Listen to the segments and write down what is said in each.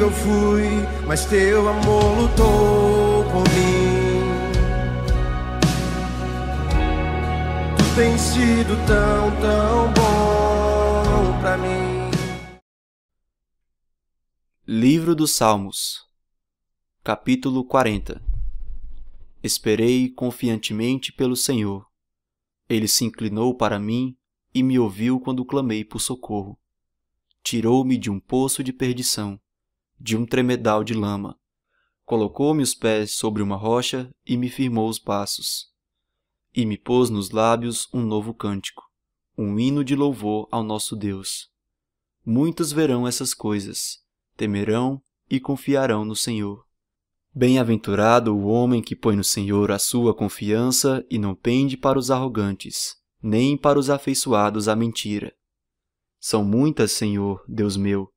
eu fui, mas teu amor lutou por mim. Tu tens sido tão, tão bom para mim. Livro dos Salmos, capítulo 40 Esperei confiantemente pelo Senhor. Ele se inclinou para mim e me ouviu quando clamei por socorro tirou-me de um poço de perdição de um tremedal de lama. Colocou-me os pés sobre uma rocha e me firmou os passos. E me pôs nos lábios um novo cântico, um hino de louvor ao nosso Deus. Muitos verão essas coisas, temerão e confiarão no Senhor. Bem-aventurado o homem que põe no Senhor a sua confiança e não pende para os arrogantes, nem para os afeiçoados à mentira. São muitas, Senhor, Deus meu,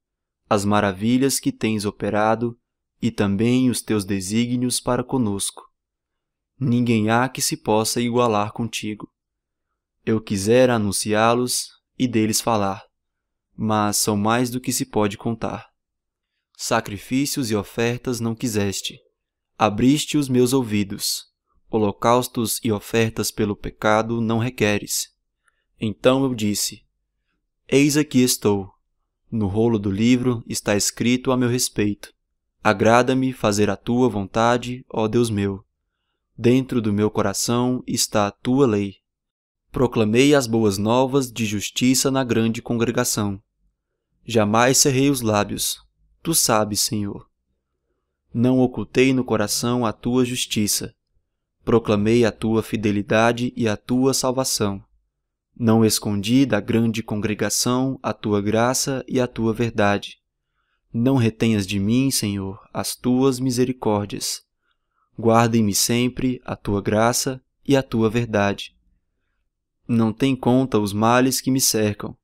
as maravilhas que tens operado e também os teus desígnios para conosco. Ninguém há que se possa igualar contigo. Eu quisera anunciá-los e deles falar, mas são mais do que se pode contar. Sacrifícios e ofertas não quiseste. Abriste os meus ouvidos. Holocaustos e ofertas pelo pecado não requeres. Então eu disse: Eis aqui estou no rolo do livro está escrito a meu respeito: Agrada-me fazer a tua vontade, ó Deus meu. Dentro do meu coração está a tua lei. Proclamei as boas novas de justiça na grande congregação. Jamais cerrei os lábios. Tu sabes, Senhor. Não ocultei no coração a tua justiça. Proclamei a tua fidelidade e a tua salvação. Não escondi da grande congregação a tua graça e a tua verdade. Não retenhas de mim, Senhor, as tuas misericórdias. Guarda em me sempre a tua graça e a tua verdade. Não tem conta os males que me cercam.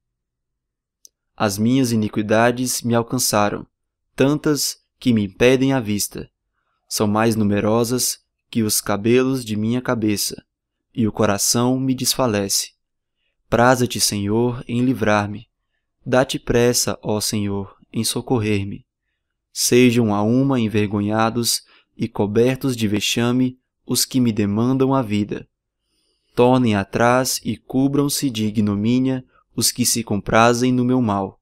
As minhas iniquidades me alcançaram, tantas que me impedem a vista. São mais numerosas que os cabelos de minha cabeça, e o coração me desfalece. Praza-te, Senhor, em livrar-me. Dá-te pressa, ó Senhor, em socorrer-me. Sejam a uma envergonhados e cobertos de vexame os que me demandam a vida. Tornem atrás e cubram-se de ignomínia os que se comprazem no meu mal.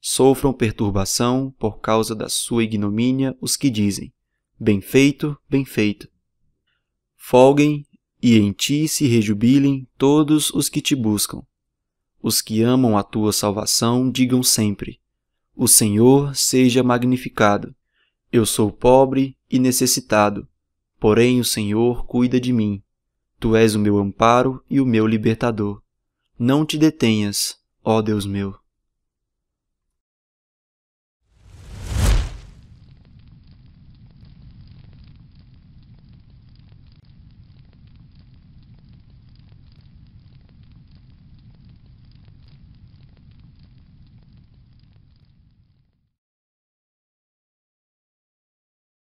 Sofram perturbação por causa da sua ignomínia os que dizem: Bem feito, bem feito. Folguem e em ti se rejubilem todos os que te buscam. Os que amam a tua salvação digam sempre: O Senhor seja magnificado. Eu sou pobre e necessitado, porém o Senhor cuida de mim. Tu és o meu amparo e o meu libertador. Não te detenhas, ó Deus meu.